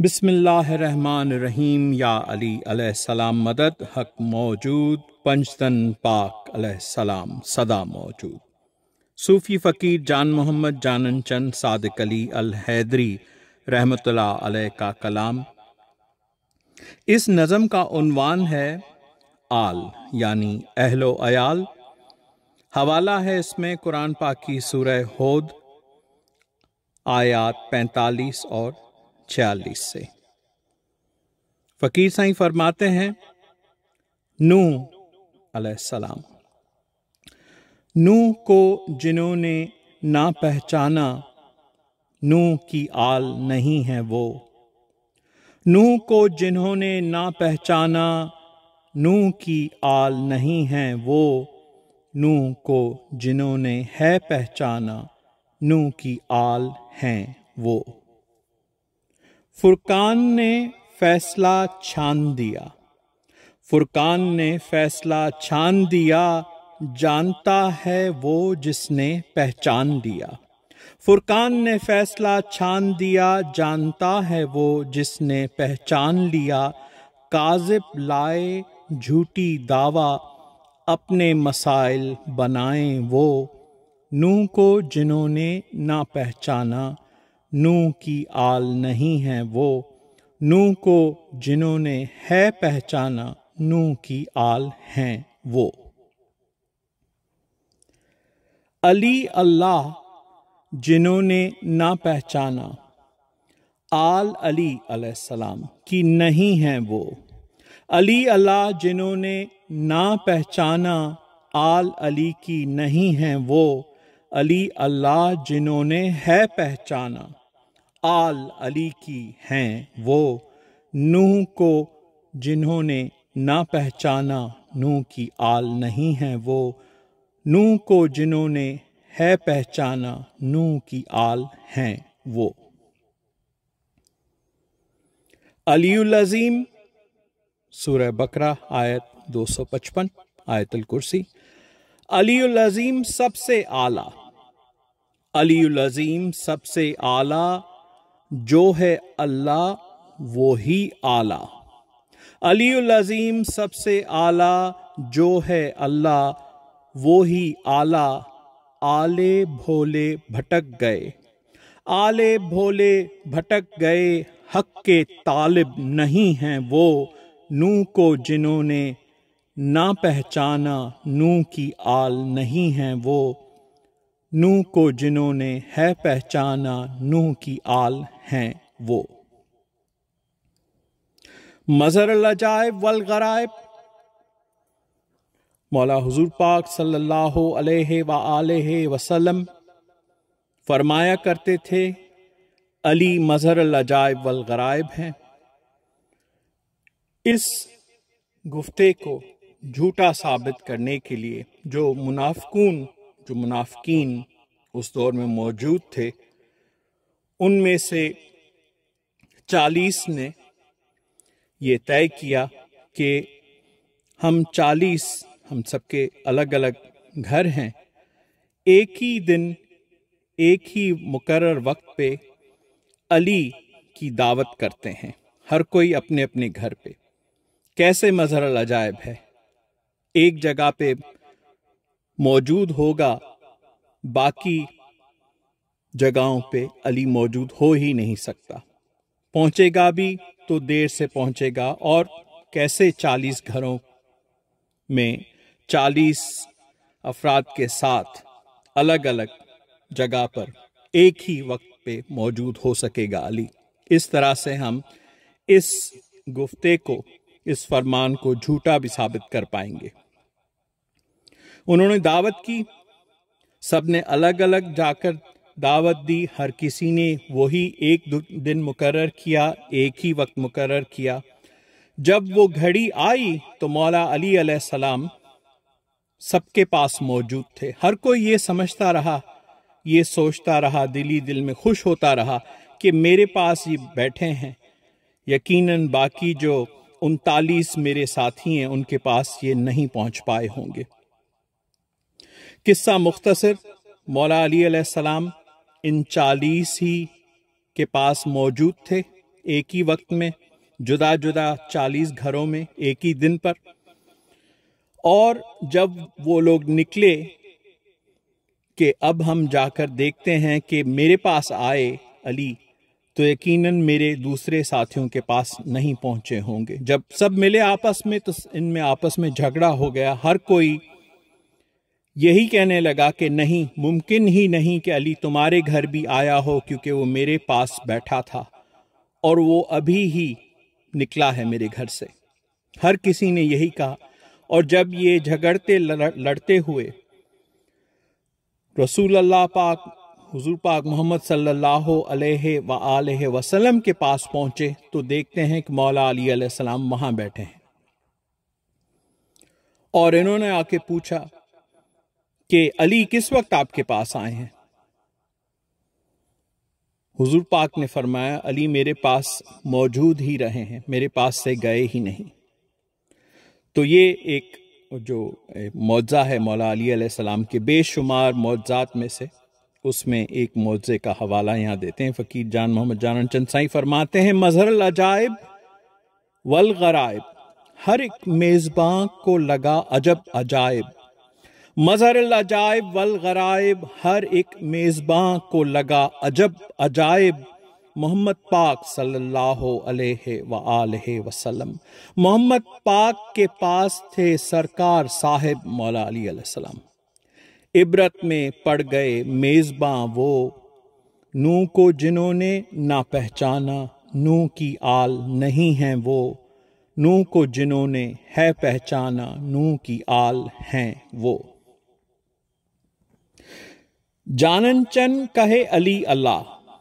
रहमान रहीम या अली अलैहिस्सलाम मदद हक मौजूद पंचतन पाक अलैहिस्सलाम सदा मौजूद सूफ़ी फ़कीर जान मोहम्मद जानन चंद सादिक अली अल हैदरी रहमतुल्लाह अलैह का कलाम इस नज़म का उनवान है आल यानी अहलो अयाल हवाला है इसमें कुरान पाक की सूरह होद आयात 45 और छियालीस से फकीर साई फरमाते हैं नू सलाम नू को जिन्होंने ना पहचाना नू की आल नहीं है वो नू को जिन्होंने ना पहचाना नू की आल नहीं है वो नू को जिन्होंने है पहचाना नू की आल हैं वो फुरकान ने फैसला छान दिया फुरकान ने फैसला छान दिया जानता है वो जिसने पहचान दिया फुरकान ने फैसला छान दिया जानता है वो जिसने पहचान लिया काजिब लाए झूठी दावा अपने मसाइल बनाए वो नूह को जिन्होंने ना पहचाना नू की आल नहीं है वो नू को जिन्होंने है पहचाना नू की आल हैं वो अली अल्लाह जिन्होंने ना पहचाना आल अली अलैहिस्सलाम की नहीं हैं वो अली अल्लाह जिन्होंने ना पहचाना आल अली की नहीं हैं वो अली अल्लाह जिन्होंने है पहचाना आल अली की हैं वो नूह को जिन्होंने ना पहचाना नूह की आल नहीं है वो नूह को जिन्होंने है पहचाना नूह की आल हैं वो अलीज़ीम सूर्य बकरा आयत 255 आयतल कुर्सी अलीज़ीम सबसे आला अलीज़ीम सबसे आला जो है अल्लाह वो ही आला अलीम सबसे आला जो है अल्लाह वो ही आला आले भोले भटक गए आले भोले भटक गए हक के तालिब नहीं हैं वो नू को जिन्होंने ना पहचाना नू की आल नहीं हैं वो नू को जिन्होंने है पहचाना नू की आल हैं वो मजर लजायब वल गरायब मौला हुजूर पाक सल्लल्लाहु अलैहि व आलैहि वसल्लम फरमाया करते थे अली मजर लजायब वल गरायब हैं इस गुफ्ते को झूठा साबित करने के लिए जो मुनाफकून जो मुनाफकीन उस दौर में मौजूद थे उनमें से चालीस ने ये तय किया कि हम चालीस हम सबके अलग अलग घर हैं एक ही दिन एक ही मुकर वक्त पे अली की दावत करते हैं हर कोई अपने अपने घर पे कैसे मज़हर अजायब है एक जगह पे मौजूद होगा बाकी जगहों पे अली मौजूद हो ही नहीं सकता पहुंचेगा भी तो देर से पहुंचेगा और कैसे चालीस घरों में चालीस अफराद के साथ अलग अलग जगह पर एक ही वक्त पे मौजूद हो सकेगा अली इस तरह से हम इस गुफ्ते को इस फरमान को झूठा भी साबित कर पाएंगे उन्होंने दावत की सबने अलग अलग जाकर दावत दी हर किसी ने वही एक दिन मुकर किया एक ही वक्त मुकर्र किया जब वो घड़ी आई तो मौला अली सलाम सबके पास मौजूद थे हर कोई ये समझता रहा ये सोचता रहा दिली दिल में खुश होता रहा कि मेरे पास ये बैठे हैं यकीनन बाकी जो उनतालीस मेरे साथी हैं उनके पास ये नहीं पहुंच पाए होंगे किस्सा मुख्तसर मौला अली सलाम इन चालीस ही के पास मौजूद थे एक ही वक्त में जुदा जुदा चालीस घरों में एक ही दिन पर और जब वो लोग निकले कि अब हम जाकर देखते हैं कि मेरे पास आए अली तो यकीनन मेरे दूसरे साथियों के पास नहीं पहुंचे होंगे जब सब मिले आपस में तो इनमें आपस में झगड़ा हो गया हर कोई यही कहने लगा कि नहीं मुमकिन ही नहीं कि अली तुम्हारे घर भी आया हो क्योंकि वो मेरे पास बैठा था और वो अभी ही निकला है मेरे घर से हर किसी ने यही कहा और जब ये झगड़ते लड़ते हुए रसूल अल्लाह पाक हुजूर पाक मोहम्मद सल्लल्लाहु अलैहि व आलैहि वसल्लम के पास पहुंचे तो देखते हैं कि मौला अली अलैहिस्सलाम वहां बैठे हैं और इन्होंने आके पूछा कि अली किस वक्त आपके पास आए हैं हुजूर पाक ने फरमाया अली मेरे पास मौजूद ही रहे हैं मेरे पास से गए ही नहीं तो ये एक जो मौजा है मौला अली सलाम के बेशुमार मौजात में से उसमें एक मौज़े का हवाला यहाँ देते हैं फ़कीर जान मोहम्मद जान चंद साई फरमाते हैं मजहर अजायब वल गरायब हर एक मेजबान को लगा अजब अजायब मजहर अजायब वल गरायब हर एक मेज़बान को लगा अजब अजायब मोहम्मद पाक सल्लल्लाहु अलैहि व वसल्लम मोहम्मद पाक के पास थे सरकार साहेब मौला अली इबरत में पड़ गए मेज़बान वो नू को जिन्होंने ना पहचाना नू की आल नहीं हैं वो नू को जिन्होंने है पहचाना नू की आल हैं वो जानन चन कहे अली अल्लाह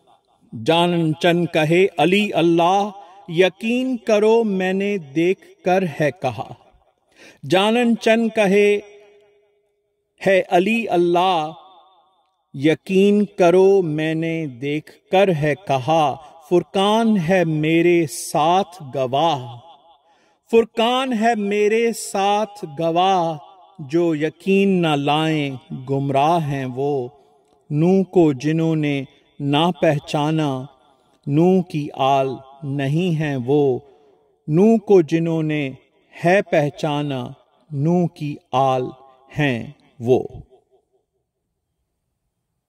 जानन चन कहे अली अल्लाह यकीन करो मैंने देख कर है कहा जानन चन कहे है अली अल्लाह यकीन करो मैंने देख कर है कहा फुरकान है मेरे साथ गवाह फुरकान है मेरे साथ गवाह जो यकीन न लाएं गुमराह हैं वो नू को जिन्होंने ना पहचाना नू की आल नहीं है वो नू को जिन्होंने है पहचाना नू की आल हैं वो